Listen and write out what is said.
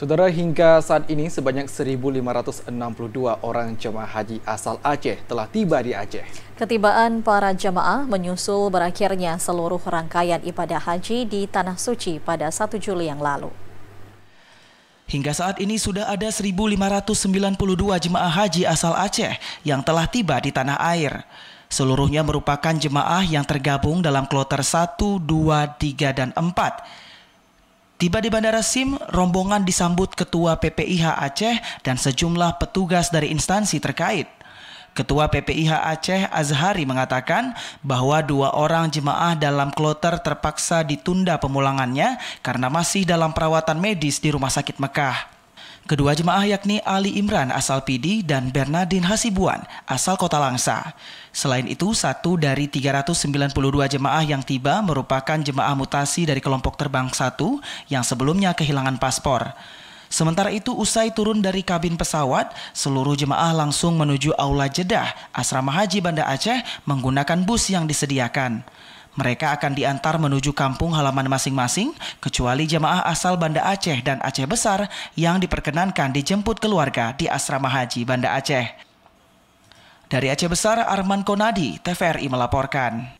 Saudara, hingga saat ini sebanyak 1.562 orang jemaah haji asal Aceh telah tiba di Aceh. Ketibaan para jemaah menyusul berakhirnya seluruh rangkaian ibadah haji di Tanah Suci pada 1 Juli yang lalu. Hingga saat ini sudah ada 1.592 jemaah haji asal Aceh yang telah tiba di tanah air. Seluruhnya merupakan jemaah yang tergabung dalam kloter 1, 2, 3, dan 4 Tiba di Bandara SIM, rombongan disambut Ketua PPIH Aceh dan sejumlah petugas dari instansi terkait. Ketua PPIH Aceh Azhari mengatakan bahwa dua orang jemaah dalam kloter terpaksa ditunda pemulangannya karena masih dalam perawatan medis di Rumah Sakit Mekah. Kedua jemaah yakni Ali Imran asal Pidi dan Bernardin Hasibuan asal Kota Langsa. Selain itu, satu dari 392 jemaah yang tiba merupakan jemaah mutasi dari kelompok terbang satu yang sebelumnya kehilangan paspor. Sementara itu, usai turun dari kabin pesawat, seluruh jemaah langsung menuju Aula Jeddah, Asrama Haji Banda Aceh menggunakan bus yang disediakan. Mereka akan diantar menuju kampung halaman masing-masing, kecuali jemaah asal Banda Aceh dan Aceh Besar yang diperkenankan dijemput keluarga di Asrama Haji Banda Aceh. Dari Aceh Besar, Arman Konadi, TVRI melaporkan.